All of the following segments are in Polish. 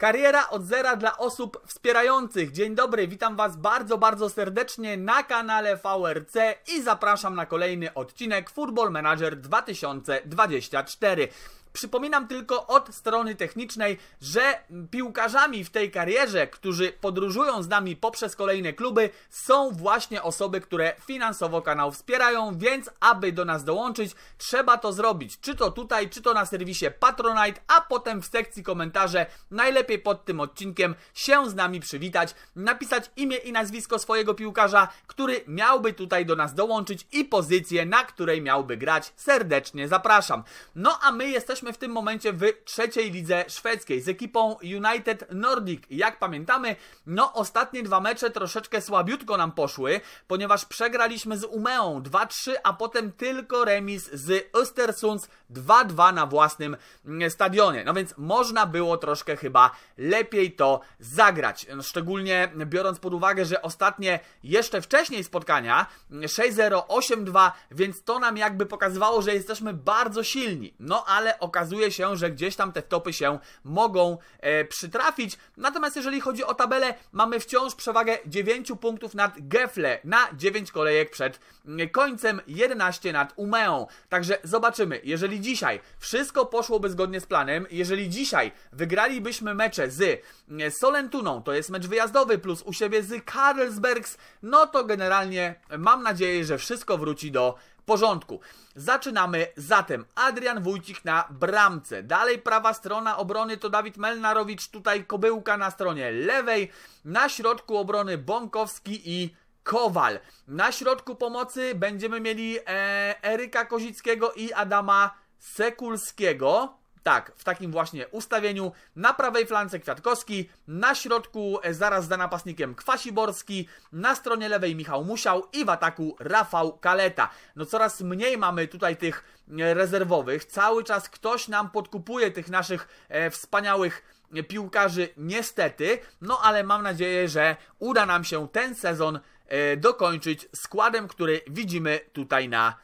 Kariera od zera dla osób wspierających. Dzień dobry, witam Was bardzo, bardzo serdecznie na kanale VRC i zapraszam na kolejny odcinek Football Manager 2024. Przypominam tylko od strony technicznej, że piłkarzami w tej karierze, którzy podróżują z nami poprzez kolejne kluby, są właśnie osoby, które finansowo kanał wspierają, więc aby do nas dołączyć, trzeba to zrobić. Czy to tutaj, czy to na serwisie Patronite, a potem w sekcji komentarze najlepiej pod tym odcinkiem się z nami przywitać, napisać imię i nazwisko swojego piłkarza, który miałby tutaj do nas dołączyć i pozycję, na której miałby grać. Serdecznie zapraszam. No a my jesteśmy jesteśmy w tym momencie w trzeciej lidze szwedzkiej z ekipą United Nordic. Jak pamiętamy, no ostatnie dwa mecze troszeczkę słabiutko nam poszły, ponieważ przegraliśmy z Umeą 2-3, a potem tylko remis z Östersunds 2-2 na własnym mm, stadionie. No więc można było troszkę chyba lepiej to zagrać. Szczególnie biorąc pod uwagę, że ostatnie jeszcze wcześniej spotkania 6-0, mm, 8-2, więc to nam jakby pokazywało, że jesteśmy bardzo silni. No ale okej, okazuje się, że gdzieś tam te wtopy się mogą e, przytrafić. Natomiast jeżeli chodzi o tabelę, mamy wciąż przewagę 9 punktów nad Gefle na 9 kolejek przed mm, końcem, 11 nad Umeą. Także zobaczymy, jeżeli dzisiaj wszystko poszłoby zgodnie z planem, jeżeli dzisiaj wygralibyśmy mecze z mm, Solentuną, to jest mecz wyjazdowy, plus u siebie z Karlsbergs, no to generalnie mam nadzieję, że wszystko wróci do porządku. Zaczynamy zatem. Adrian Wójcik na bramce. Dalej prawa strona obrony to Dawid Melnarowicz, tutaj Kobyłka na stronie lewej. Na środku obrony Bąkowski i Kowal. Na środku pomocy będziemy mieli e, Eryka Kozickiego i Adama Sekulskiego tak, w takim właśnie ustawieniu. Na prawej flance Kwiatkowski, na środku e, zaraz za napastnikiem Kwasiborski, na stronie lewej Michał Musiał i w ataku Rafał Kaleta. No coraz mniej mamy tutaj tych e, rezerwowych. Cały czas ktoś nam podkupuje tych naszych e, wspaniałych e, piłkarzy niestety, no ale mam nadzieję, że uda nam się ten sezon e, dokończyć składem, który widzimy tutaj na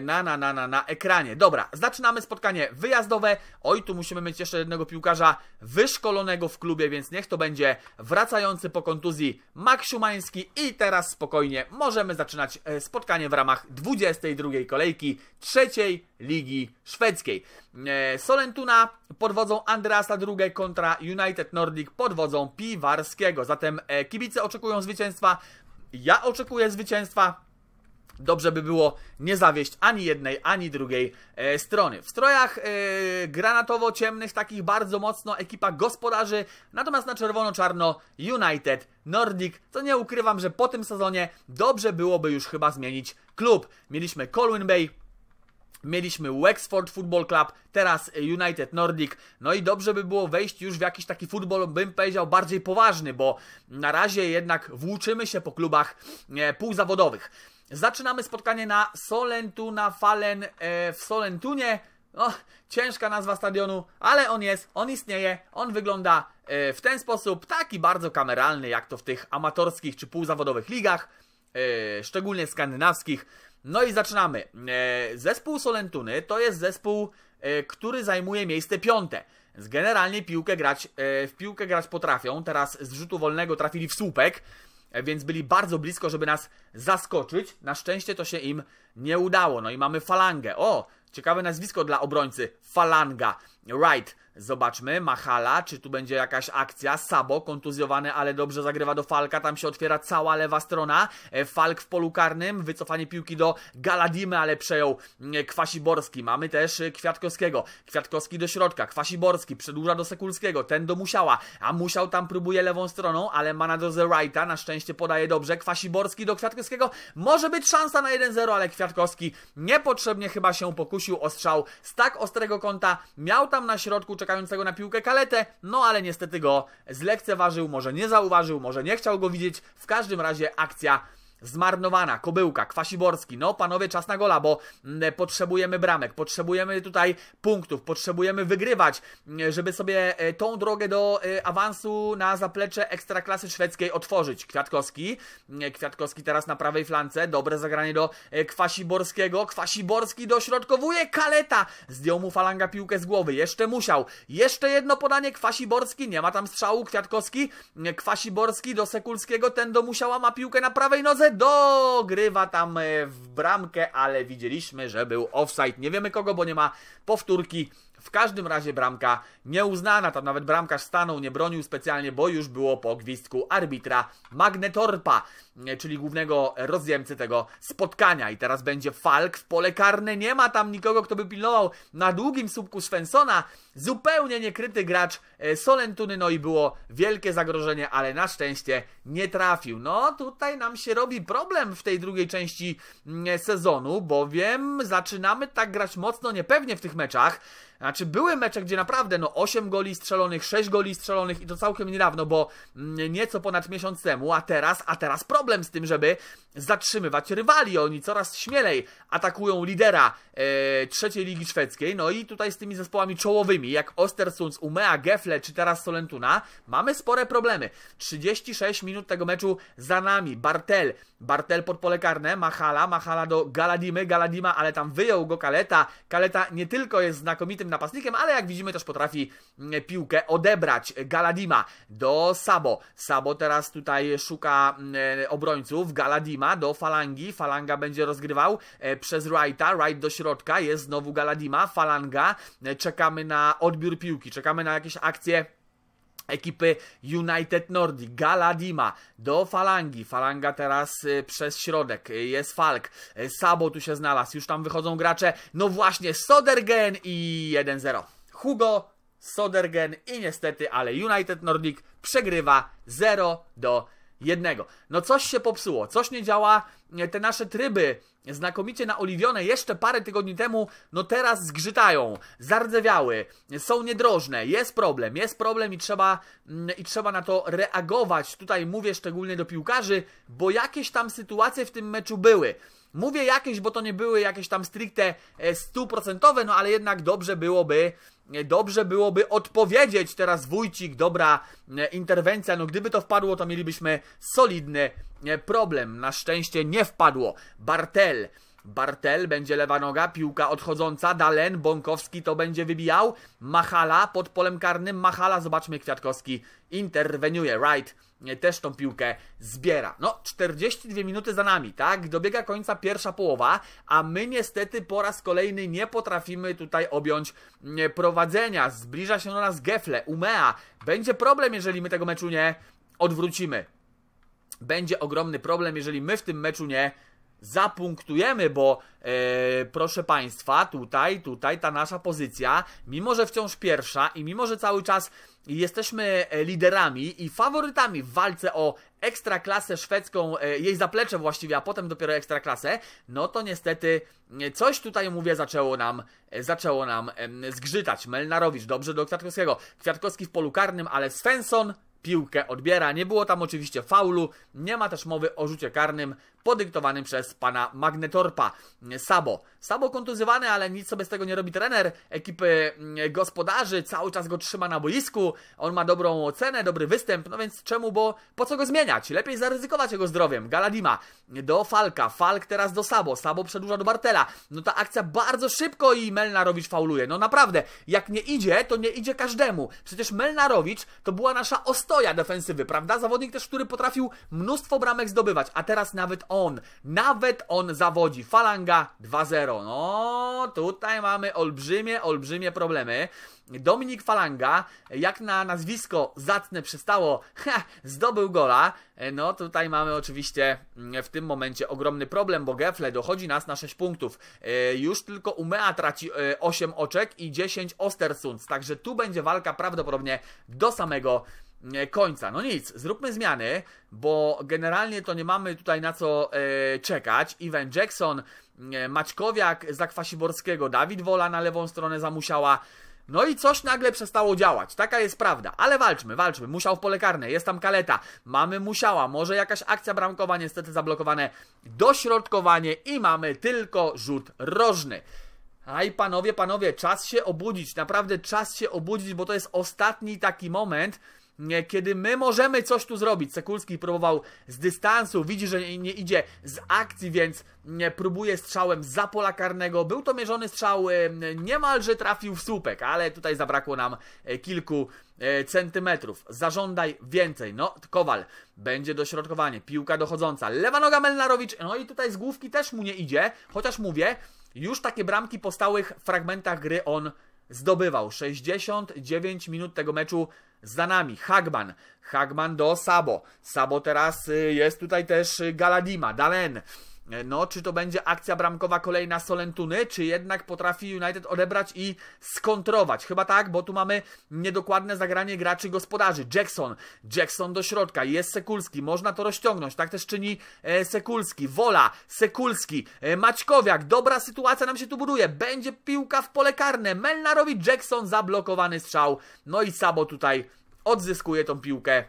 na, na, na, na, na ekranie. Dobra, zaczynamy spotkanie wyjazdowe. Oj, tu musimy mieć jeszcze jednego piłkarza wyszkolonego w klubie, więc niech to będzie wracający po kontuzji Mak I teraz spokojnie możemy zaczynać spotkanie w ramach 22 kolejki trzeciej Ligi Szwedzkiej. Solentuna pod wodzą Andreasa II kontra United Nordic pod wodzą Piwarskiego. Zatem kibice oczekują zwycięstwa. Ja oczekuję zwycięstwa dobrze by było nie zawieść ani jednej, ani drugiej e, strony. W strojach e, granatowo-ciemnych takich bardzo mocno ekipa gospodarzy, natomiast na czerwono-czarno United Nordic, co nie ukrywam, że po tym sezonie dobrze byłoby już chyba zmienić klub. Mieliśmy Colwyn Bay, Mieliśmy Wexford Football Club, teraz United Nordic. No i dobrze by było wejść już w jakiś taki futbol, bym powiedział, bardziej poważny, bo na razie jednak włóczymy się po klubach e, półzawodowych. Zaczynamy spotkanie na Solentuna Fallen e, w Solentunie. No, ciężka nazwa stadionu, ale on jest, on istnieje, on wygląda e, w ten sposób, taki bardzo kameralny, jak to w tych amatorskich czy półzawodowych ligach, e, szczególnie skandynawskich. No i zaczynamy. E, zespół Solentuny to jest zespół, e, który zajmuje miejsce piąte. Generalnie piłkę grać, e, w piłkę grać potrafią, teraz z rzutu wolnego trafili w słupek. E, więc byli bardzo blisko, żeby nas zaskoczyć. Na szczęście to się im nie udało. No i mamy falangę. O, ciekawe nazwisko dla obrońcy. Falanga. Right. Zobaczmy, Mahala, czy tu będzie jakaś akcja. Sabo, kontuzjowany, ale dobrze zagrywa do Falka. Tam się otwiera cała lewa strona. E, Falk w polu karnym, wycofanie piłki do Galadimy, ale przejął mm, Kwasiborski. Mamy też e, Kwiatkowskiego. Kwiatkowski do środka, Kwasiborski przedłuża do Sekulskiego, ten do Musiała. A Musiał tam próbuje lewą stroną, ale ma na drodze Wrighta. Na szczęście podaje dobrze. Kwasiborski do Kwiatkowskiego. Może być szansa na 1-0, ale Kwiatkowski niepotrzebnie chyba się pokusił o strzał z tak ostrego kąta. Miał tam na środku czekać czekającego na piłkę kaletę, no ale niestety go zlekceważył, może nie zauważył, może nie chciał go widzieć. W każdym razie akcja Zmarnowana, Kobyłka, Kwasiborski. No, panowie, czas na gola, bo mm, potrzebujemy bramek, potrzebujemy tutaj punktów, potrzebujemy wygrywać, mm, żeby sobie e, tą drogę do e, awansu na zaplecze ekstraklasy szwedzkiej otworzyć. Kwiatkowski, mm, Kwiatkowski teraz na prawej flance, dobre zagranie do e, Kwasiborskiego, Kwasiborski dośrodkowuje, Kaleta, zdjął mu falanga piłkę z głowy, jeszcze musiał, jeszcze jedno podanie, Kwasiborski, nie ma tam strzału, Kwiatkowski, Kwasiborski do Sekulskiego, ten do Musiała ma piłkę na prawej nodze, dogrywa tam e, w bramkę, ale widzieliśmy, że był offside. Nie wiemy kogo, bo nie ma powtórki. W każdym razie bramka nieuznana, tam nawet bramkarz stanął, nie bronił specjalnie, bo już było po gwizdku arbitra Magnetorpa. E, czyli głównego rozjemcy tego spotkania. I teraz będzie Falk w pole karne, nie ma tam nikogo, kto by pilnował na długim słupku Svensona. Zupełnie niekryty gracz e, Solentuny, no i było wielkie zagrożenie, ale na szczęście nie trafił. No tutaj nam się robi problem w tej drugiej części mm, e, sezonu, bowiem zaczynamy tak grać mocno niepewnie w tych meczach. Znaczy były mecze, gdzie naprawdę no 8 goli strzelonych, 6 goli strzelonych i to całkiem niedawno, bo mm, nieco ponad miesiąc temu, a teraz, a teraz problem problem z tym, żeby zatrzymywać rywali. Oni coraz śmielej atakują lidera e, trzeciej ligi szwedzkiej. No i tutaj z tymi zespołami czołowymi, jak Ostersunds, Umea, Gefle czy teraz Solentuna, mamy spore problemy. 36 minut tego meczu za nami. Bartel, Bartel pod pole karne, Mahala, Mahala do Galadimy, Galadima, ale tam wyjął go Kaleta. Kaleta nie tylko jest znakomitym napastnikiem, ale jak widzimy też potrafi mm, piłkę odebrać. Galadima do Sabo. Sabo teraz tutaj szuka e, obrońców, Galadima do falangi, falanga będzie rozgrywał e, przez Wrighta, Wright do środka, jest znowu Galadima, falanga, e, czekamy na odbiór piłki, czekamy na jakieś akcje ekipy United Nordic, Galadima do Falangi, Falanga teraz e, przez środek, jest Falk, Sabo tu się znalazł, już tam wychodzą gracze, no właśnie Sodergen i 1-0. Hugo Sodergen i niestety, ale United Nordic przegrywa 0 do jednego. No coś się popsuło, coś nie działa, te nasze tryby znakomicie naoliwione jeszcze parę tygodni temu, no teraz zgrzytają, zardzewiały, są niedrożne, jest problem, jest problem i trzeba, mm, i trzeba na to reagować. Tutaj mówię szczególnie do piłkarzy, bo jakieś tam sytuacje w tym meczu były. Mówię jakieś, bo to nie były jakieś tam stricte e, stuprocentowe, no ale jednak dobrze byłoby dobrze byłoby odpowiedzieć teraz wójcik, dobra e, interwencja, no gdyby to wpadło, to mielibyśmy solidny e, problem. Na szczęście nie wpadło. Bartel. Bartel będzie lewa noga, piłka odchodząca, Dalen, Bąkowski to będzie wybijał, Machala pod polem karnym, Machala, zobaczmy, Kwiatkowski interweniuje, right, E, też tą piłkę zbiera. No, 42 minuty za nami, tak? Dobiega końca pierwsza połowa, a my niestety po raz kolejny nie potrafimy tutaj objąć e, prowadzenia. Zbliża się do nas Gefle, Umea. Będzie problem, jeżeli my tego meczu nie odwrócimy. Będzie ogromny problem, jeżeli my w tym meczu nie zapunktujemy, bo e, proszę Państwa, tutaj, tutaj ta nasza pozycja, mimo że wciąż pierwsza i mimo że cały czas jesteśmy e, liderami i faworytami w walce o ekstraklasę szwedzką, e, jej zaplecze właściwie, a potem dopiero ekstraklasę, no to niestety e, coś tutaj, mówię, zaczęło nam, e, zaczęło nam e, zgrzytać. Melnarowicz, dobrze do Kwiatkowskiego, Kwiatkowski w polu karnym, ale Svensson piłkę odbiera. Nie było tam oczywiście faulu, nie ma też mowy o rzucie karnym podyktowanym przez pana Magnetorpa. Sabo. Sabo kontuzjowany, ale nic sobie z tego nie robi trener ekipy mm, gospodarzy, cały czas go trzyma na boisku, on ma dobrą ocenę, dobry występ, no więc czemu, bo po co go zmieniać? Lepiej zaryzykować jego zdrowiem. Galadima do Falka, Falk teraz do Sabo, Sabo przedłuża do Bartela. No ta akcja bardzo szybko i Melnarowicz fauluje. No naprawdę, jak nie idzie, to nie idzie każdemu. Przecież Melnarowicz to była nasza ostoja defensywy, prawda? Zawodnik też, który potrafił mnóstwo bramek zdobywać, a teraz nawet on, nawet on zawodzi. Falanga 2-0. No, tutaj mamy olbrzymie, olbrzymie problemy. Dominik Falanga, jak na nazwisko zacne przystało, ha, zdobył gola. No tutaj mamy oczywiście mm, w tym momencie ogromny problem, bo Gefle dochodzi nas na 6 punktów. E, już tylko Umea traci 8 e, oczek i 10 Ostersunds. także tu będzie walka prawdopodobnie do samego końca. No nic, zróbmy zmiany, bo generalnie to nie mamy tutaj na co e, czekać. Ivan Jackson, e, Maćkowiak za Kwasiborskiego, Dawid Wola na lewą stronę zamusiała. No i coś nagle przestało działać, taka jest prawda, ale walczmy, walczmy, musiał w pole karne, jest tam kaleta, mamy musiała, może jakaś akcja bramkowa, niestety zablokowane dośrodkowanie i mamy tylko rzut rożny. Aj, panowie, panowie, czas się obudzić, naprawdę czas się obudzić, bo to jest ostatni taki moment, kiedy my możemy coś tu zrobić. Sekulski próbował z dystansu, widzi, że nie idzie z akcji, więc próbuje strzałem za pola karnego. Był to mierzony strzał, e, niemalże trafił w słupek, ale tutaj zabrakło nam e, kilku e, centymetrów. Zażądaj więcej. No, Kowal, będzie dośrodkowanie, piłka dochodząca. Lewa noga Melnarowicz, no i tutaj z główki też mu nie idzie, chociaż mówię, już takie bramki po stałych fragmentach gry on zdobywał. 69 minut tego meczu za nami. Hagman. Hagman do Sabo. Sabo teraz y, jest tutaj też Galadima, Dalen. E, no, czy to będzie akcja bramkowa kolejna Solentuny, czy jednak potrafi United odebrać i skontrować? Chyba tak, bo tu mamy niedokładne zagranie graczy gospodarzy. Jackson, Jackson do środka, jest Sekulski, można to rozciągnąć, tak też czyni e, Sekulski. Wola, Sekulski, e, Maćkowiak, dobra sytuacja nam się tu buduje, będzie piłka w pole karne, Melnarowi Jackson zablokowany strzał, no i Sabo tutaj odzyskuje tą piłkę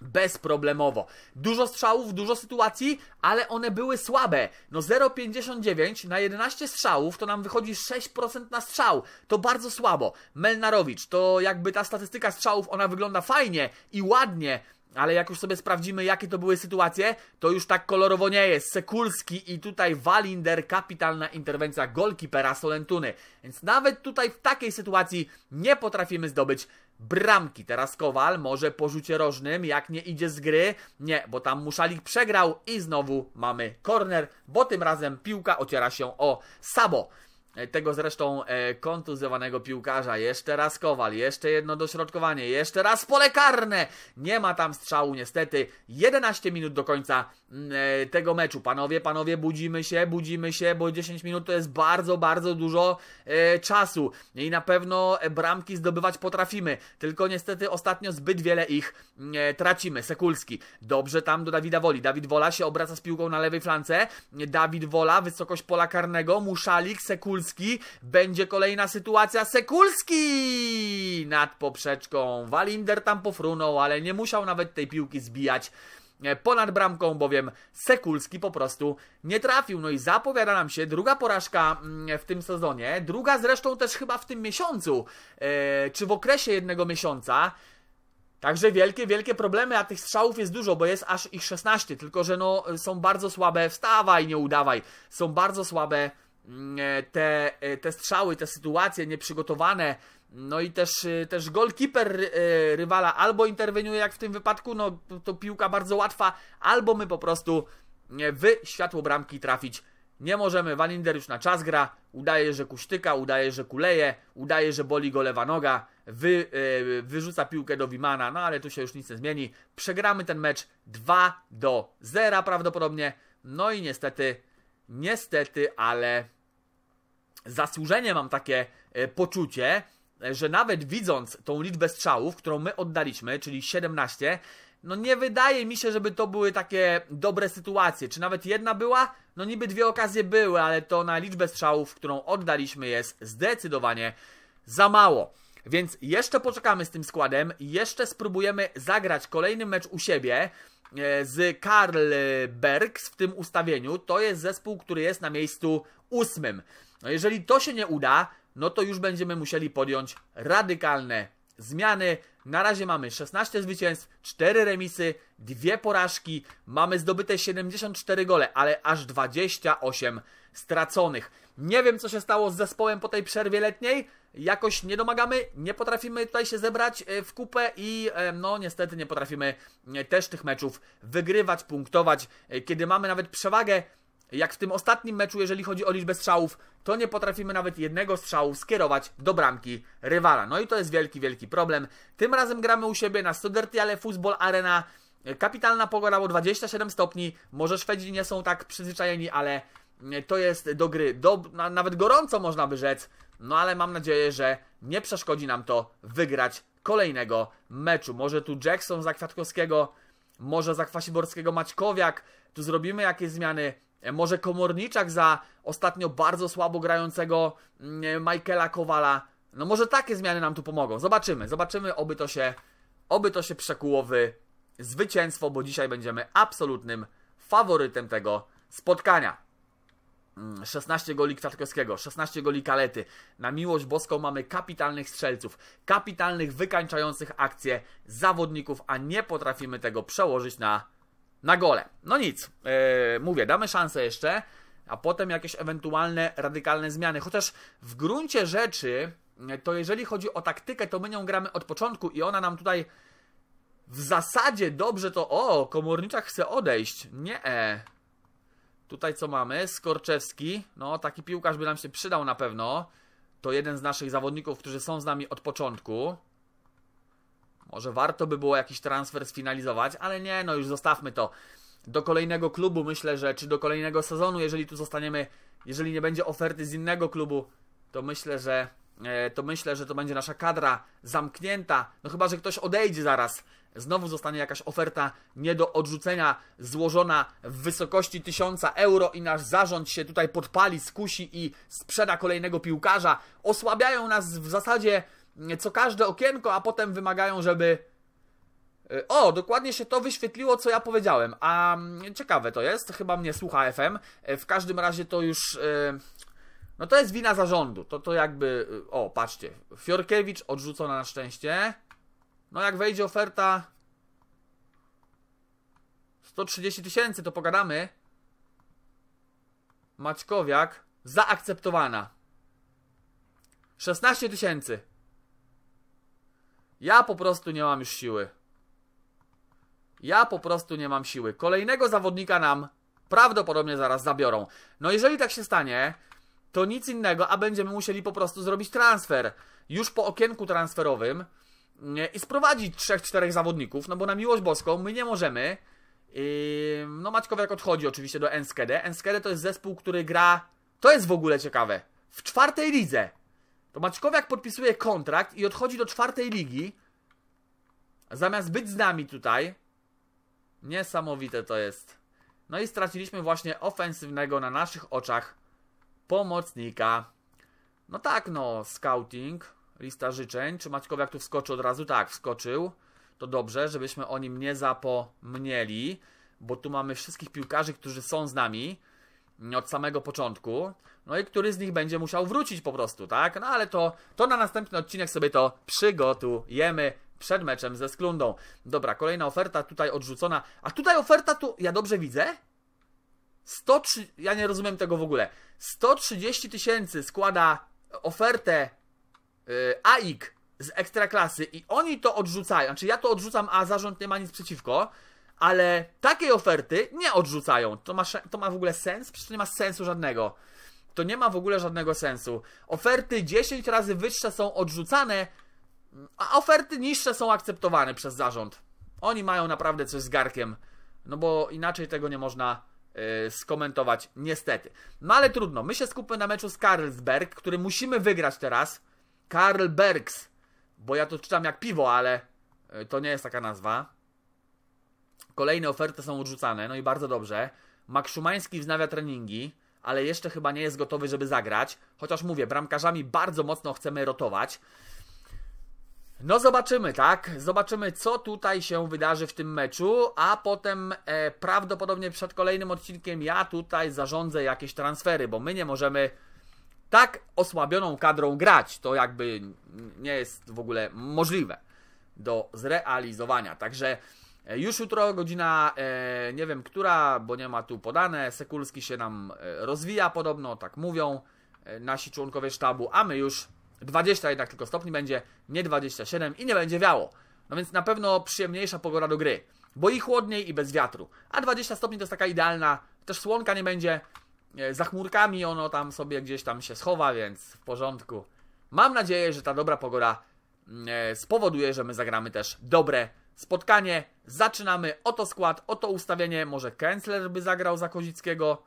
bezproblemowo. Dużo strzałów, dużo sytuacji, ale one były słabe. No 0,59 na 11 strzałów to nam wychodzi 6% na strzał. To bardzo słabo. Melnarowicz, to jakby ta statystyka strzałów, ona wygląda fajnie i ładnie, ale jak już sobie sprawdzimy, jakie to były sytuacje, to już tak kolorowo nie jest. Sekulski i tutaj Walinder, kapitalna interwencja golkipera Solentuny. Więc nawet tutaj w takiej sytuacji nie potrafimy zdobyć bramki. Teraz Kowal może po rzucie rożnym, jak nie idzie z gry, nie, bo tam Muszalik przegrał i znowu mamy korner, bo tym razem piłka ociera się o Sabo. E, tego zresztą e, kontuzjowanego piłkarza. Jeszcze raz Kowal, jeszcze jedno dośrodkowanie, jeszcze raz pole karne. Nie ma tam strzału niestety. 11 minut do końca mm, e, tego meczu. Panowie, panowie, budzimy się, budzimy się, bo 10 minut to jest bardzo, bardzo dużo e, czasu i na pewno e, bramki zdobywać potrafimy. Tylko niestety ostatnio zbyt wiele ich mm, e, tracimy. Sekulski, dobrze tam do Dawida Woli. Dawid Wola się obraca z piłką na lewej flance. Dawid Wola, wysokość pola karnego, Muszalik, Sekulski Sekulski. Będzie kolejna sytuacja. Sekulski! Nad poprzeczką. Walinder tam pofrunął, ale nie musiał nawet tej piłki zbijać e, ponad bramką, bowiem Sekulski po prostu nie trafił. No i zapowiada nam się druga porażka mm, w tym sezonie, druga zresztą też chyba w tym miesiącu, e, czy w okresie jednego miesiąca. Także wielkie, wielkie problemy, a tych strzałów jest dużo, bo jest aż ich 16, tylko że no, są bardzo słabe, wstawaj, nie udawaj, są bardzo słabe Mm, e, te, e, te strzały, te sytuacje nieprzygotowane, no i też, e, też golkiper rywala albo interweniuje, jak w tym wypadku, no to piłka bardzo łatwa, albo my po prostu w światło bramki trafić nie możemy. Walinder już na czas gra, udaje, że kusztyka, udaje, że kuleje, udaje, że boli go lewa noga, wy, wyrzuca piłkę do Wimana, no ale tu się już nic nie zmieni. Przegramy ten mecz 2 do 0 prawdopodobnie, no i niestety, niestety, ale zasłużenie mam takie e, poczucie, e, że nawet widząc tą liczbę strzałów, którą my oddaliśmy, czyli 17, no nie wydaje mi się, żeby to były takie dobre sytuacje. Czy nawet jedna była? No niby dwie okazje były, ale to na liczbę strzałów, którą oddaliśmy jest zdecydowanie za mało. Więc jeszcze poczekamy z tym składem, jeszcze spróbujemy zagrać kolejny mecz u siebie e, z Karl Bergs w tym ustawieniu. To jest zespół, który jest na miejscu ósmym. No jeżeli to się nie uda, no to już będziemy musieli podjąć radykalne zmiany. Na razie mamy 16 zwycięstw, 4 remisy, 2 porażki, mamy zdobyte 74 gole, ale aż 28 straconych. Nie wiem, co się stało z zespołem po tej przerwie letniej. Jakoś nie domagamy, nie potrafimy tutaj się zebrać e, w kupę i e, no niestety nie potrafimy e, też tych meczów wygrywać, punktować. Kiedy mamy nawet przewagę jak w tym ostatnim meczu, jeżeli chodzi o liczbę strzałów, to nie potrafimy nawet jednego strzału skierować do bramki rywala. No i to jest wielki, wielki problem. Tym razem gramy u siebie na Ale Football Arena. Kapitalna pogoda, bo 27 stopni. Może Szwedzi nie są tak przyzwyczajeni, ale to jest do gry. Do, nawet gorąco można by rzec. No ale mam nadzieję, że nie przeszkodzi nam to wygrać kolejnego meczu. Może tu Jackson za Kwiatkowskiego, może za Kwasiborskiego Maćkowiak. Tu zrobimy jakieś zmiany. E, może Komorniczak za ostatnio bardzo słabo grającego mm, e, Michaela Kowala. No może takie zmiany nam tu pomogą. Zobaczymy, zobaczymy, oby to się, oby to się przekuło w zwycięstwo, bo dzisiaj będziemy absolutnym faworytem tego spotkania. 16 mm, goli Kwiatkowskiego, 16 goli Kalety. Na miłość boską mamy kapitalnych strzelców, kapitalnych wykańczających akcje zawodników, a nie potrafimy tego przełożyć na na gole. No nic, yy, mówię, damy szansę jeszcze, a potem jakieś ewentualne radykalne zmiany. Chociaż w gruncie rzeczy, yy, to jeżeli chodzi o taktykę, to my nią gramy od początku i ona nam tutaj w zasadzie dobrze to. O, komorniczak chce odejść. Nie. Tutaj co mamy? Skorczewski. No, taki piłkarz by nam się przydał na pewno. To jeden z naszych zawodników, którzy są z nami od początku. Może warto by było jakiś transfer sfinalizować, ale nie, no już zostawmy to. Do kolejnego klubu myślę, że czy do kolejnego sezonu, jeżeli tu zostaniemy, jeżeli nie będzie oferty z innego klubu, to myślę, że e, to myślę, że to będzie nasza kadra zamknięta. No chyba, że ktoś odejdzie zaraz. Znowu zostanie jakaś oferta nie do odrzucenia, złożona w wysokości 1000 euro i nasz zarząd się tutaj podpali, skusi i sprzeda kolejnego piłkarza. Osłabiają nas w zasadzie co każde okienko, a potem wymagają, żeby. Y, o, dokładnie się to wyświetliło, co ja powiedziałem. A mm, ciekawe to jest, chyba mnie słucha FM. Y, w każdym razie to już. Y, no to jest wina zarządu. To to jakby. O, patrzcie. Fiorkiewicz odrzucona na szczęście. No jak wejdzie oferta 130 tysięcy, to pogadamy. Maćkowiak zaakceptowana. 16 tysięcy. Ja po prostu nie mam już siły. Ja po prostu nie mam siły. Kolejnego zawodnika nam prawdopodobnie zaraz zabiorą. No jeżeli tak się stanie, to nic innego, a będziemy musieli po prostu zrobić transfer. Już po okienku transferowym mm, i sprowadzić 3-4 zawodników, no bo na miłość boską my nie możemy. I, no Maćkowiak odchodzi oczywiście do Enskede. Enskede to jest zespół, który gra... To jest w ogóle ciekawe. W czwartej lidze to Maczkowiak podpisuje kontrakt i odchodzi do czwartej ligi, zamiast być z nami tutaj. Niesamowite to jest. No i straciliśmy właśnie ofensywnego na naszych oczach pomocnika. No tak, no, scouting, lista życzeń. Czy Maćkowiak tu wskoczy od razu? Tak, wskoczył. To dobrze, żebyśmy o nim nie zapomnieli, bo tu mamy wszystkich piłkarzy, którzy są z nami od samego początku, no i który z nich będzie musiał wrócić po prostu, tak? No ale to, to na następny odcinek sobie to przygotujemy przed meczem ze Sklundą. Dobra, kolejna oferta tutaj odrzucona. A tutaj oferta tu, ja dobrze widzę? 103, ja nie rozumiem tego w ogóle. 130 tysięcy składa ofertę yy, AIK z ekstraklasy i oni to odrzucają. Znaczy ja to odrzucam, a zarząd nie ma nic przeciwko ale takiej oferty nie odrzucają. To ma, to ma w ogóle sens? Przecież to nie ma sensu żadnego. To nie ma w ogóle żadnego sensu. Oferty 10 razy wyższe są odrzucane, a oferty niższe są akceptowane przez zarząd. Oni mają naprawdę coś z garkiem, no bo inaczej tego nie można yy, skomentować, niestety. No ale trudno, my się skupmy na meczu z Karlsberg, który musimy wygrać teraz. Karlbergs, bo ja to czytam jak piwo, ale y, to nie jest taka nazwa. Kolejne oferty są odrzucane, no i bardzo dobrze. Mak Szumański wznawia treningi, ale jeszcze chyba nie jest gotowy, żeby zagrać. Chociaż mówię, bramkarzami bardzo mocno chcemy rotować. No zobaczymy, tak? Zobaczymy, co tutaj się wydarzy w tym meczu, a potem e, prawdopodobnie przed kolejnym odcinkiem ja tutaj zarządzę jakieś transfery, bo my nie możemy tak osłabioną kadrą grać. To jakby nie jest w ogóle możliwe do zrealizowania. Także E, już jutro, godzina e, nie wiem która, bo nie ma tu podane. Sekulski się nam e, rozwija podobno, tak mówią nasi członkowie sztabu, a my już 20 jednak tylko stopni będzie, nie 27 i nie będzie wiało. No więc na pewno przyjemniejsza pogoda do gry, bo i chłodniej i bez wiatru. A 20 stopni to jest taka idealna, też słonka nie będzie, za chmurkami ono tam sobie gdzieś tam się schowa, więc w porządku. Mam nadzieję, że ta dobra pogoda mm, spowoduje, że my zagramy też dobre Spotkanie zaczynamy. Oto skład, oto ustawienie. Może Kęsler by zagrał za Kozickiego.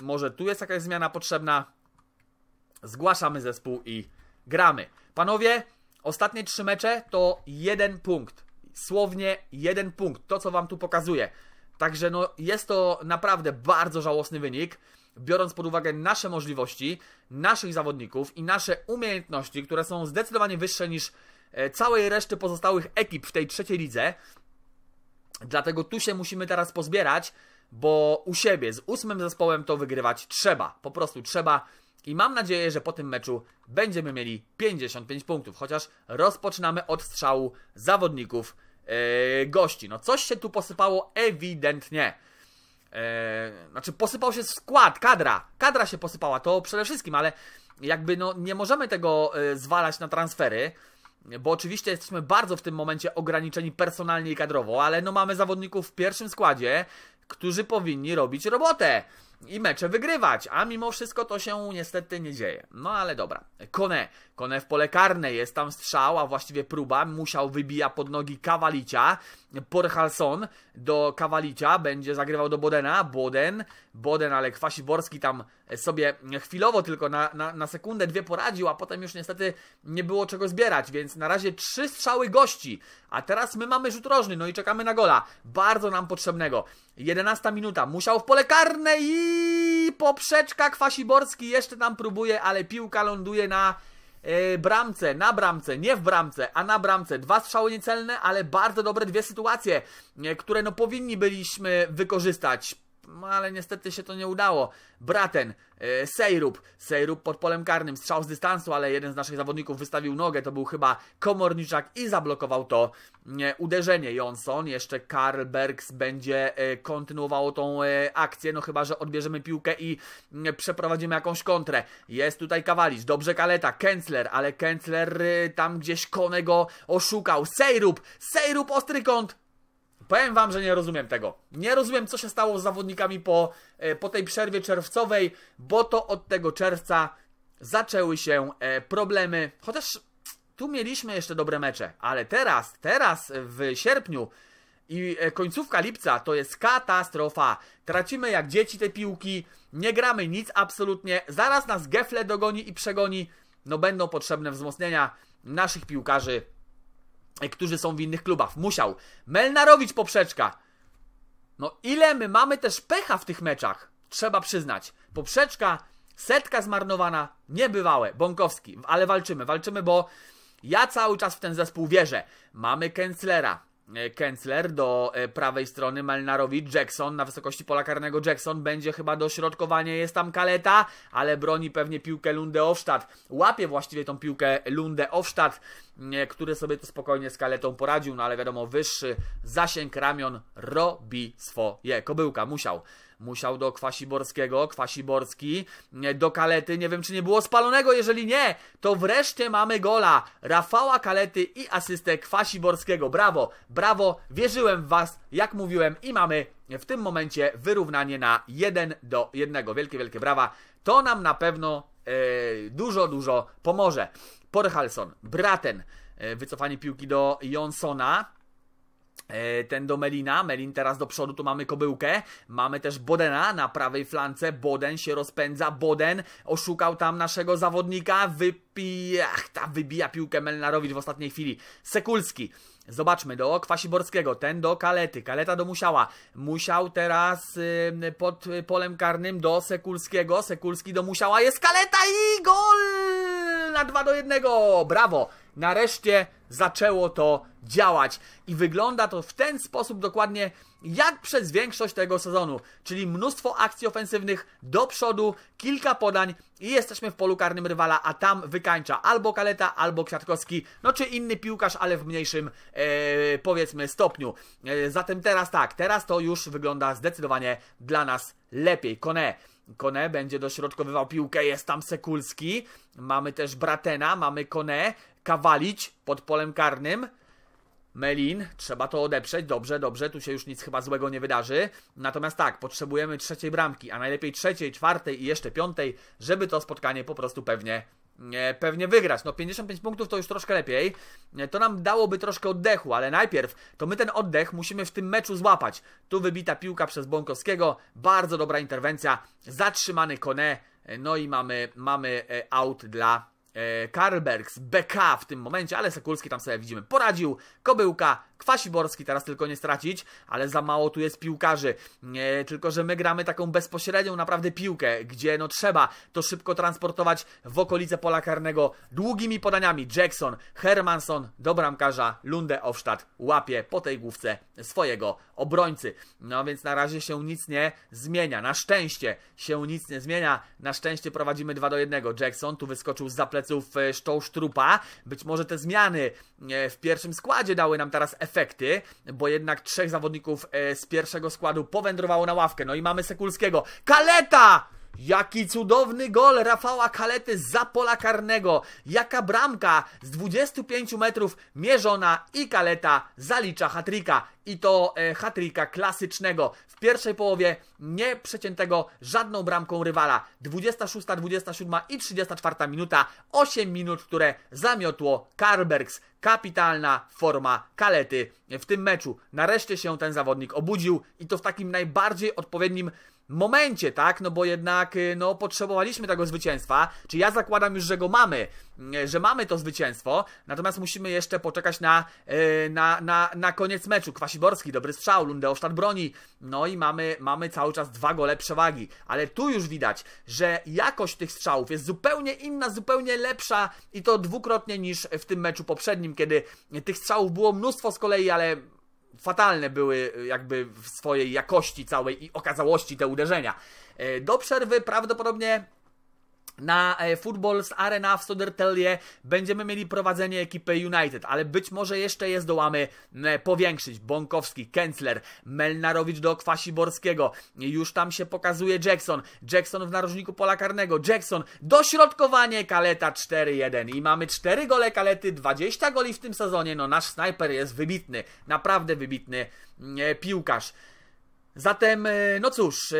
Może tu jest jakaś zmiana potrzebna. Zgłaszamy zespół i gramy. Panowie, ostatnie trzy mecze to jeden punkt. Słownie jeden punkt. To, co Wam tu pokazuję. Także no, jest to naprawdę bardzo żałosny wynik, biorąc pod uwagę nasze możliwości, naszych zawodników i nasze umiejętności, które są zdecydowanie wyższe niż E, całej reszty pozostałych ekip w tej trzeciej lidze. Dlatego tu się musimy teraz pozbierać, bo u siebie z ósmym zespołem to wygrywać trzeba. Po prostu trzeba. I mam nadzieję, że po tym meczu będziemy mieli 55 punktów, chociaż rozpoczynamy od strzału zawodników yy, gości. No coś się tu posypało ewidentnie. Yy, znaczy posypał się skład, kadra. Kadra się posypała, to przede wszystkim, ale jakby no nie możemy tego yy, zwalać na transfery bo oczywiście jesteśmy bardzo w tym momencie ograniczeni personalnie i kadrowo, ale no mamy zawodników w pierwszym składzie, którzy powinni robić robotę i mecze wygrywać, a mimo wszystko to się niestety nie dzieje. No ale dobra. Kone. Kone w pole karne, jest tam strzał, a właściwie próba, musiał wybija pod nogi Kawalicia, Porhalson do Kawalicia, będzie zagrywał do Bodena, Boden, Boden, ale Kwasiworski tam sobie chwilowo tylko na, na, na sekundę, dwie poradził, a potem już niestety nie było czego zbierać, więc na razie trzy strzały gości, a teraz my mamy rzut rożny, no i czekamy na gola, bardzo nam potrzebnego. 11 minuta, musiał w pole karne i poprzeczka Kwasiborski jeszcze tam próbuje, ale piłka ląduje na e, bramce, na bramce, nie w bramce, a na bramce. Dwa strzały niecelne, ale bardzo dobre dwie sytuacje, e, które no powinni byliśmy wykorzystać no ale niestety się to nie udało. Braten, e, Sejrup, Sejrup pod polem karnym, strzał z dystansu, ale jeden z naszych zawodników wystawił nogę, to był chyba Komorniczak i zablokował to e, uderzenie. Jonsson, jeszcze Karl Bergs będzie e, kontynuował tą e, akcję, no chyba, że odbierzemy piłkę i e, przeprowadzimy jakąś kontrę. Jest tutaj Kawalicz, dobrze Kaleta, Kęcler, ale Kęcler e, tam gdzieś Konego oszukał. Sejrup, Sejrup, ostry kąt, Powiem wam, że nie rozumiem tego. Nie rozumiem, co się stało z zawodnikami po, e, po tej przerwie czerwcowej, bo to od tego czerwca zaczęły się e, problemy. Chociaż tu mieliśmy jeszcze dobre mecze, ale teraz, teraz w sierpniu i e, końcówka lipca to jest katastrofa. Tracimy jak dzieci te piłki, nie gramy nic absolutnie. Zaraz nas Gefle dogoni i przegoni. No będą potrzebne wzmocnienia naszych piłkarzy którzy są w innych klubach. Musiał. Melnarowicz poprzeczka. No ile my mamy też pecha w tych meczach? Trzeba przyznać. Poprzeczka, setka zmarnowana, niebywałe. Bąkowski, ale walczymy, walczymy, bo ja cały czas w ten zespół wierzę. Mamy Kęclera, E, Kęcler, do e, prawej strony Malnarowi Jackson, na wysokości pola karnego Jackson, będzie chyba dośrodkowanie, jest tam Kaleta, ale broni pewnie piłkę Lunde Ofstadt, łapie właściwie tą piłkę Lunde Ofstadt, e, który sobie to spokojnie z Kaletą poradził, no ale wiadomo, wyższy zasięg ramion robi swoje, kobyłka musiał musiał do Kwasiborskiego, Kwasiborski e, do Kalety, nie wiem czy nie było spalonego, jeżeli nie, to wreszcie mamy gola Rafała Kalety i asystę Kwasiborskiego, brawo, brawo, wierzyłem w Was, jak mówiłem i mamy w tym momencie wyrównanie na 1 do 1, wielkie, wielkie brawa, to nam na pewno e, dużo, dużo pomoże. Porhalson, Braten, e, wycofanie piłki do Jonsona, E, ten do Melina, Melin teraz do przodu, tu mamy kobyłkę, mamy też Bodena na prawej flance, Boden się rozpędza, Boden oszukał tam naszego zawodnika, wypija, ach, ta wybija piłkę Melnarowicz w ostatniej chwili, Sekulski, Zobaczmy, do Kwasiborskiego, ten do Kalety, Kaleta do Musiała, Musiał teraz pod polem karnym do Sekulskiego, Sekulski do Musiała, jest Kaleta i gol na 2 do 1, brawo, nareszcie zaczęło to działać. I wygląda to w ten sposób dokładnie jak przez większość tego sezonu, czyli mnóstwo akcji ofensywnych do przodu, kilka podań i jesteśmy w polu karnym rywala, a tam wykańcza albo Kaleta, albo Kwiatkowski, no czy inny piłkarz, ale w mniejszym e, powiedzmy stopniu. E, zatem teraz tak, teraz to już wygląda zdecydowanie dla nas lepiej. Kone. Kone będzie dośrodkowywał piłkę, jest tam Sekulski, mamy też Bratena, mamy Kone, kawalić pod polem karnym. Melin, trzeba to odeprzeć, dobrze, dobrze, tu się już nic chyba złego nie wydarzy. Natomiast tak, potrzebujemy trzeciej bramki, a najlepiej trzeciej, czwartej i jeszcze piątej, żeby to spotkanie po prostu pewnie e, pewnie wygrać. No 55 punktów to już troszkę lepiej. E, to nam dałoby troszkę oddechu, ale najpierw to my ten oddech musimy w tym meczu złapać. Tu wybita piłka przez Bąkowskiego, bardzo dobra interwencja, zatrzymany Kone, e, no i mamy, mamy out dla E, Karlbergs BK w tym momencie, ale Sekulski tam sobie widzimy poradził. Kobyłka Kwasiborski teraz tylko nie stracić, ale za mało tu jest piłkarzy. E, tylko, że my gramy taką bezpośrednią naprawdę piłkę, gdzie no trzeba to szybko transportować w okolice pola karnego długimi podaniami. Jackson, Hermanson do bramkarza, Lunde Ofstadt łapie po tej główce swojego obrońcy. No więc na razie się nic nie zmienia. Na szczęście się nic nie zmienia. Na szczęście prowadzimy 2 do 1. Jackson tu wyskoczył z zapleców e, Sztołsztrupa. Być może te zmiany e, w pierwszym składzie dały nam teraz efekt efekty, bo jednak trzech zawodników e, z pierwszego składu powędrowało na ławkę. No i mamy Sekulskiego. Kaleta! Jaki cudowny gol Rafała Kalety z pola karnego. Jaka bramka z 25 metrów mierzona i Kaleta zalicza hatrika. I to e, hatrika klasycznego. W pierwszej połowie nie przeciętego żadną bramką rywala. 26, 27 i 34 minuta. 8 minut, które zamiotło Carbergs. Kapitalna forma Kalety w tym meczu. Nareszcie się ten zawodnik obudził i to w takim najbardziej odpowiednim momencie, tak? No bo jednak, y, no, potrzebowaliśmy tego zwycięstwa. Czy ja zakładam już, że go mamy, mm, y, że mamy to zwycięstwo, natomiast musimy jeszcze poczekać na, y, na, na, na koniec meczu. Kwasiborski, dobry strzał, Lundeosztat broni, no i mamy, mamy cały czas dwa gole przewagi. Ale tu już widać, że jakość tych strzałów jest zupełnie inna, zupełnie lepsza i to dwukrotnie niż w tym meczu poprzednim, kiedy tych strzałów było mnóstwo z kolei, ale fatalne były e, jakby w swojej jakości całej i okazałości te uderzenia. E, do przerwy prawdopodobnie na e, Football z Arena w Sodertelje będziemy mieli prowadzenie ekipy United, ale być może jeszcze je zdołamy e, powiększyć. Bąkowski, Kęcler, Melnarowicz do Kwasiborskiego, już tam się pokazuje Jackson, Jackson w narożniku pola karnego, Jackson, dośrodkowanie Kaleta 4-1 i mamy 4 gole Kalety, 20 goli w tym sezonie, no nasz snajper jest wybitny, naprawdę wybitny e, piłkarz. Zatem, e, no cóż, e,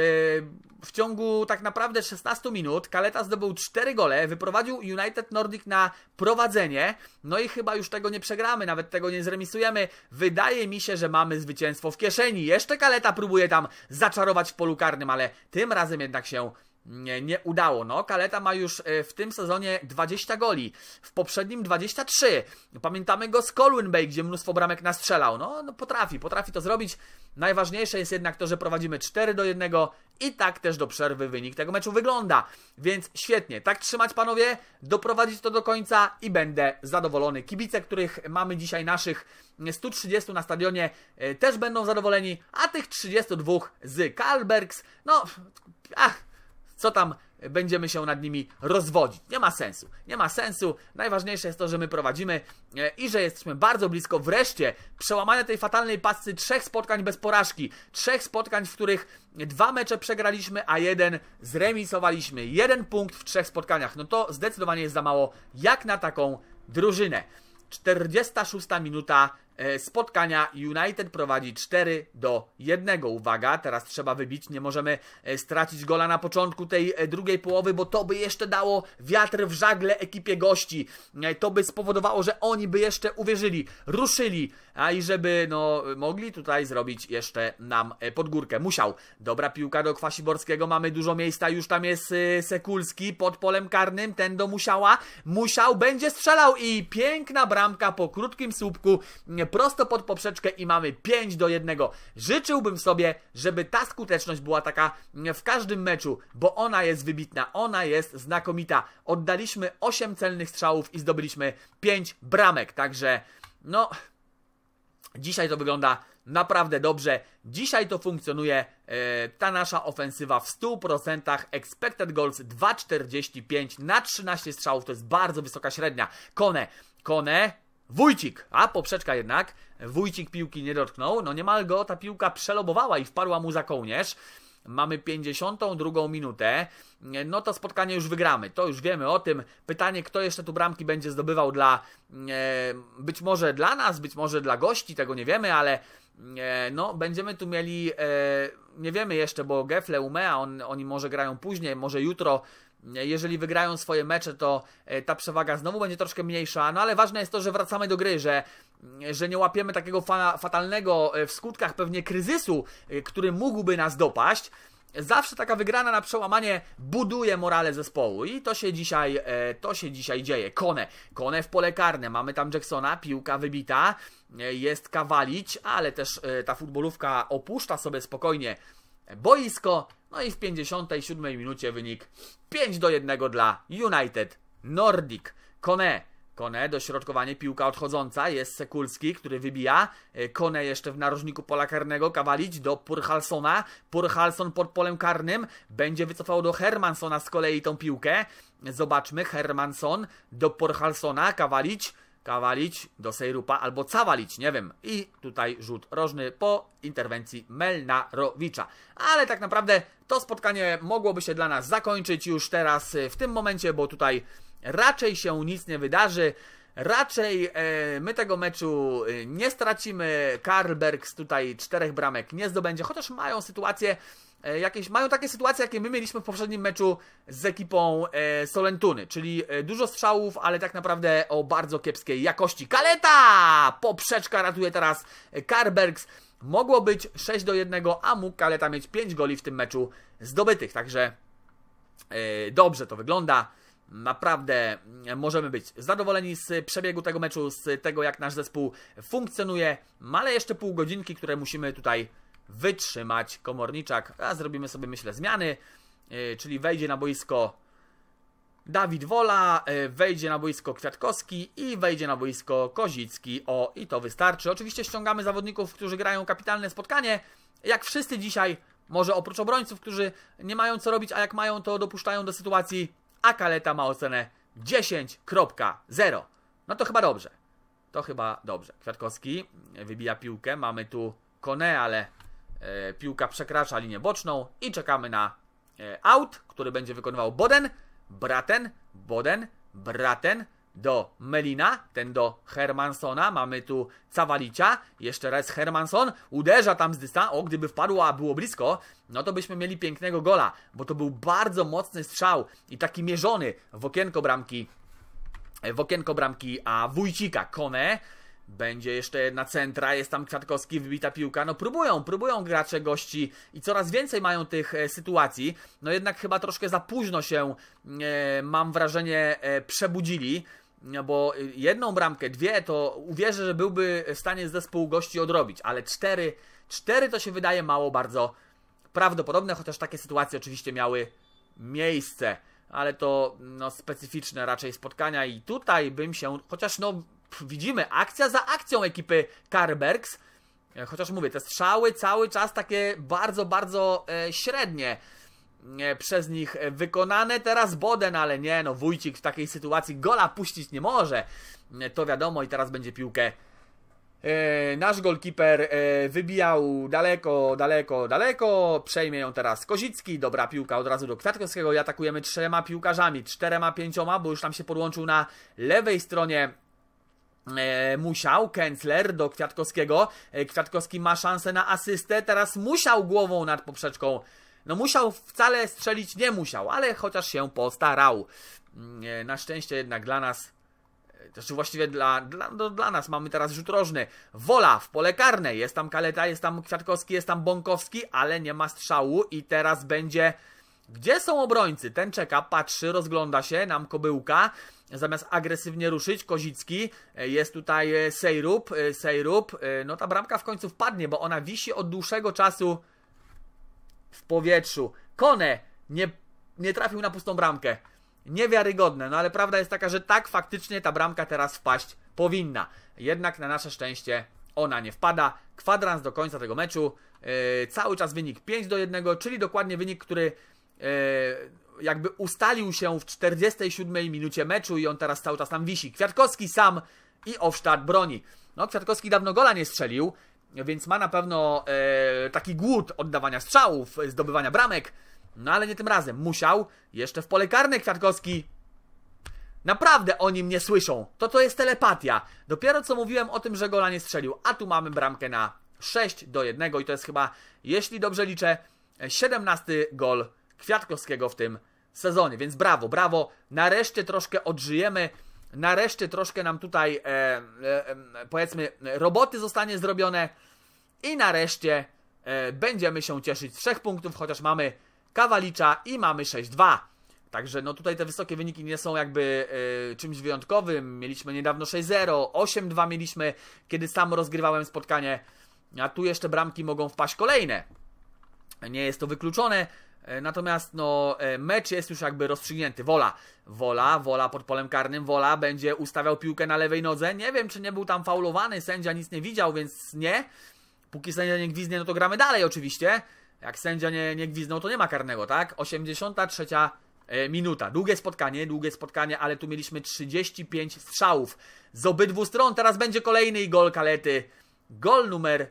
w ciągu tak naprawdę 16 minut Kaleta zdobył 4 gole, wyprowadził United Nordic na prowadzenie, no i chyba już tego nie przegramy, nawet tego nie zremisujemy. Wydaje mi się, że mamy zwycięstwo w kieszeni. Jeszcze Kaleta próbuje tam zaczarować w polu karnym, ale tym razem jednak się nie, nie udało. No, Kaleta ma już e, w tym sezonie 20 goli, w poprzednim 23. Pamiętamy go z Colwyn Bay, gdzie mnóstwo bramek nastrzelał. No, no potrafi, potrafi to zrobić. Najważniejsze jest jednak to, że prowadzimy 4 do 1 i tak też do przerwy wynik tego meczu wygląda. Więc świetnie, tak trzymać panowie, doprowadzić to do końca i będę zadowolony. Kibice, których mamy dzisiaj naszych 130 na stadionie e, też będą zadowoleni, a tych 32 z Kalbergs, no, ach, co tam będziemy się nad nimi rozwodzić. Nie ma sensu. Nie ma sensu. Najważniejsze jest to, że my prowadzimy e, i że jesteśmy bardzo blisko wreszcie przełamania tej fatalnej pacy trzech spotkań bez porażki. Trzech spotkań, w których dwa mecze przegraliśmy, a jeden zremisowaliśmy. Jeden punkt w trzech spotkaniach. No to zdecydowanie jest za mało jak na taką drużynę. 46 minuta E, spotkania United prowadzi 4 do 1. Uwaga, teraz trzeba wybić, nie możemy e, stracić gola na początku tej e, drugiej połowy, bo to by jeszcze dało wiatr w żagle ekipie gości. To by spowodowało, że oni by jeszcze uwierzyli, ruszyli, a i żeby no, mogli tutaj zrobić jeszcze nam podgórkę. Musiał. Dobra piłka do Kwasiborskiego, mamy dużo miejsca, już tam jest Sekulski pod polem karnym, ten do Musiała. Musiał, będzie strzelał i piękna bramka po krótkim słupku prosto pod poprzeczkę i mamy 5 do 1. Życzyłbym sobie, żeby ta skuteczność była taka w każdym meczu, bo ona jest wybitna, ona jest znakomita. Oddaliśmy 8 celnych strzałów i zdobyliśmy 5 bramek, także no... Dzisiaj to wygląda naprawdę dobrze. Dzisiaj to funkcjonuje e, ta nasza ofensywa w 100%. Expected goals 2,45 na 13 strzałów. To jest bardzo wysoka średnia. Kone, Kone Wójcik, a poprzeczka jednak, Wójcik piłki nie dotknął, no niemal go ta piłka przelobowała i wpadła mu za kołnierz. Mamy 52 minutę. No to spotkanie już wygramy. To już wiemy o tym. Pytanie, kto jeszcze tu bramki będzie zdobywał dla e, być może dla nas, być może dla gości, tego nie wiemy, ale e, no będziemy tu mieli e, nie wiemy jeszcze, bo Gefle, Umea, on, oni może grają później, może jutro E, jeżeli wygrają swoje mecze, to e, ta przewaga znowu będzie troszkę mniejsza, no ale ważne jest to, że wracamy do gry, że, e, że nie łapiemy takiego fa fatalnego w skutkach pewnie kryzysu, który mógłby nas dopaść. Zawsze taka wygrana na przełamanie buduje morale zespołu i to się dzisiaj, to się dzisiaj dzieje. Kone, Kone w pole karne, mamy tam Jacksona, piłka wybita, jest kawalić, ale też ta futbolówka opuszcza sobie spokojnie boisko. No i w 57 minucie wynik 5 do 1 dla United Nordic. Kone Kone, dośrodkowanie, piłka odchodząca, jest Sekulski, który wybija. E, Kone jeszcze w narożniku pola karnego, Kawalić do Purhalsona. Purhalson pod polem karnym będzie wycofał do Hermansona z kolei tą piłkę. Zobaczmy, Hermanson do Purhalsona, Kawalić Kawalić do Sejrupa albo Cawalić, nie wiem. I tutaj rzut rożny po interwencji Melnarowicza. Ale tak naprawdę to spotkanie mogłoby się dla nas zakończyć już teraz e, w tym momencie, bo tutaj raczej się nic nie wydarzy. Raczej e, my tego meczu e, nie stracimy. Karlbergs tutaj czterech bramek nie zdobędzie, chociaż mają sytuację E, jakieś, mają takie sytuacje, jakie my mieliśmy w poprzednim meczu z ekipą e, Solentuny, czyli e, dużo strzałów, ale tak naprawdę o bardzo kiepskiej jakości. Kaleta! Poprzeczka ratuje teraz e, Carbergs. Mogło być 6 do 1, a mógł Kaleta mieć 5 goli w tym meczu zdobytych, także e, dobrze to wygląda. Naprawdę mm, możemy być zadowoleni z przebiegu tego meczu, z tego jak nasz zespół funkcjonuje. Mamy no, jeszcze pół godzinki, które musimy tutaj wytrzymać komorniczak. A zrobimy sobie, myślę, zmiany, e, czyli wejdzie na boisko Dawid Wola, e, wejdzie na boisko Kwiatkowski i wejdzie na boisko Kozicki. O, i to wystarczy. Oczywiście ściągamy zawodników, którzy grają kapitalne spotkanie. Jak wszyscy dzisiaj, może oprócz obrońców, którzy nie mają co robić, a jak mają, to dopuszczają do sytuacji. A Kaleta ma ocenę 10.0. No to chyba dobrze. To chyba dobrze. Kwiatkowski wybija piłkę. Mamy tu Kone, ale E, piłka przekracza linię boczną i czekamy na out, e, który będzie wykonywał Boden, Braten, Boden, Braten do Melina, ten do Hermansona, mamy tu Cawalicia, jeszcze raz Hermanson, uderza tam z dystansu, o gdyby wpadło, a było blisko, no to byśmy mieli pięknego gola, bo to był bardzo mocny strzał i taki mierzony w okienko bramki, w okienko bramki, a Wójcika, Kone, będzie jeszcze jedna centra, jest tam Kwiatkowski, wybita piłka. No próbują, próbują gracze gości i coraz więcej mają tych e, sytuacji. No jednak chyba troszkę za późno się, e, mam wrażenie, e, przebudzili. Bo jedną bramkę, dwie, to uwierzę, że byłby w stanie zespół gości odrobić, ale cztery, cztery to się wydaje mało bardzo prawdopodobne, chociaż takie sytuacje oczywiście miały miejsce ale to no, specyficzne raczej spotkania i tutaj bym się, chociaż no widzimy akcja za akcją ekipy Carbergs. E, chociaż mówię, te strzały cały czas takie bardzo, bardzo e, średnie e, przez nich wykonane. Teraz Boden, ale nie, no Wójcik w takiej sytuacji gola puścić nie może. E, to wiadomo i teraz będzie piłkę. E, nasz golkiper e, wybijał daleko, daleko, daleko. Przejmie ją teraz Kozicki. Dobra piłka od razu do Kwiatkowskiego i atakujemy trzema piłkarzami. Czterema, pięcioma, bo już tam się podłączył na lewej stronie E, musiał Kęcler do Kwiatkowskiego. E, Kwiatkowski ma szansę na asystę, teraz musiał głową nad poprzeczką. No musiał wcale strzelić, nie musiał, ale chociaż się postarał. Mm, e, na szczęście jednak dla nas, znaczy właściwie dla, dla, no dla nas mamy teraz rzut rożny. Wola w pole karne, jest tam Kaleta, jest tam Kwiatkowski, jest tam Bąkowski, ale nie ma strzału i teraz będzie gdzie są obrońcy? Ten czeka, patrzy, rozgląda się, nam kobyłka. Zamiast agresywnie ruszyć, Kozicki, e, jest tutaj e, Sejrup, e, Sejrup, no ta bramka w końcu wpadnie, bo ona wisi od dłuższego czasu w powietrzu. Kone nie, nie trafił na pustą bramkę. Niewiarygodne, no ale prawda jest taka, że tak faktycznie ta bramka teraz wpaść powinna. Jednak na nasze szczęście ona nie wpada. Kwadrans do końca tego meczu, yy, cały czas wynik 5 do 1, czyli dokładnie wynik, który E, jakby ustalił się w 47 minucie meczu i on teraz cały czas tam wisi. Kwiatkowski sam i Ofsztat broni. No, Kwiatkowski dawno gola nie strzelił, więc ma na pewno e, taki głód oddawania strzałów, zdobywania bramek. No ale nie tym razem. Musiał jeszcze w pole karne Kwiatkowski. Naprawdę o nim nie słyszą. To to jest telepatia. Dopiero co mówiłem o tym, że gola nie strzelił. A tu mamy bramkę na 6 do 1 i to jest chyba, jeśli dobrze liczę, 17 gol Kwiatkowskiego w tym sezonie. Więc brawo, brawo. Nareszcie troszkę odżyjemy. Nareszcie troszkę nam tutaj, e, e, e, powiedzmy, roboty zostanie zrobione. I nareszcie e, będziemy się cieszyć z trzech punktów, chociaż mamy Kawalicza i mamy 6-2. Także no tutaj te wysokie wyniki nie są jakby e, czymś wyjątkowym. Mieliśmy niedawno 6-0, 8-2 mieliśmy, kiedy sam rozgrywałem spotkanie. A tu jeszcze bramki mogą wpaść kolejne. Nie jest to wykluczone. E, natomiast no, e, mecz jest już jakby rozstrzygnięty. Wola, wola, wola pod polem karnym, wola będzie ustawiał piłkę na lewej nodze. Nie wiem, czy nie był tam faulowany, sędzia nic nie widział, więc nie. Póki sędzia nie gwizdnie, no to gramy dalej oczywiście. Jak sędzia nie, nie gwizdnął, to nie ma karnego, tak? 83 e, minuta. Długie spotkanie, długie spotkanie, ale tu mieliśmy 35 strzałów z obydwu stron. Teraz będzie kolejny gol Kalety. Gol numer,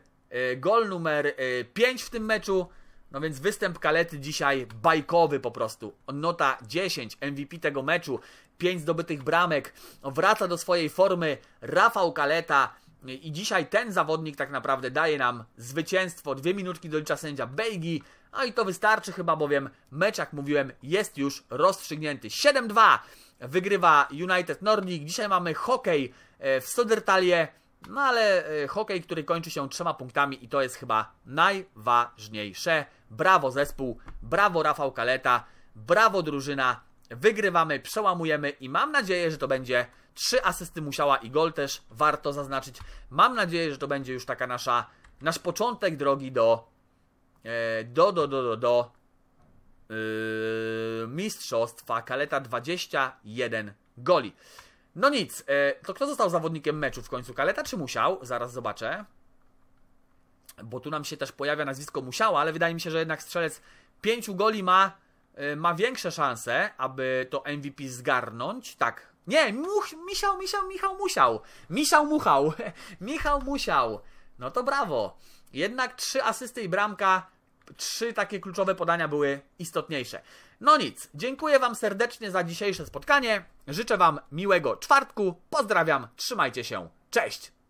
gol numer 5 w tym meczu. No więc występ Kalety dzisiaj bajkowy po prostu. Nota 10, MVP tego meczu, 5 zdobytych bramek, wraca do swojej formy Rafał Kaleta. I dzisiaj ten zawodnik tak naprawdę daje nam zwycięstwo. Dwie minutki dolicza sędzia Bejgi. A i to wystarczy chyba, bowiem mecz, jak mówiłem, jest już rozstrzygnięty. 7-2 wygrywa United Nordic. Dzisiaj mamy hokej e, w Sodertalie. No ale e, hokej, który kończy się trzema punktami i to jest chyba najważniejsze. Brawo zespół, brawo Rafał Kaleta, brawo drużyna. Wygrywamy, przełamujemy i mam nadzieję, że to będzie trzy asysty musiała i gol też warto zaznaczyć. Mam nadzieję, że to będzie już taka nasza nasz początek drogi do e, do do do do, do e, mistrzostwa Kaleta 21 goli. No nic, e, to kto został zawodnikiem meczu w końcu? Kaleta czy musiał? Zaraz zobaczę bo tu nam się też pojawia nazwisko Musiała, ale wydaje mi się, że jednak strzelec pięciu goli ma, y, ma większe szanse, aby to MVP zgarnąć. Tak, nie, much, Misiał, Misiał, Michał musiał. Misiał muchał. Michał musiał. No to brawo. Jednak trzy asysty i bramka, trzy takie kluczowe podania były istotniejsze. No nic, dziękuję Wam serdecznie za dzisiejsze spotkanie. Życzę Wam miłego czwartku. Pozdrawiam, trzymajcie się. Cześć!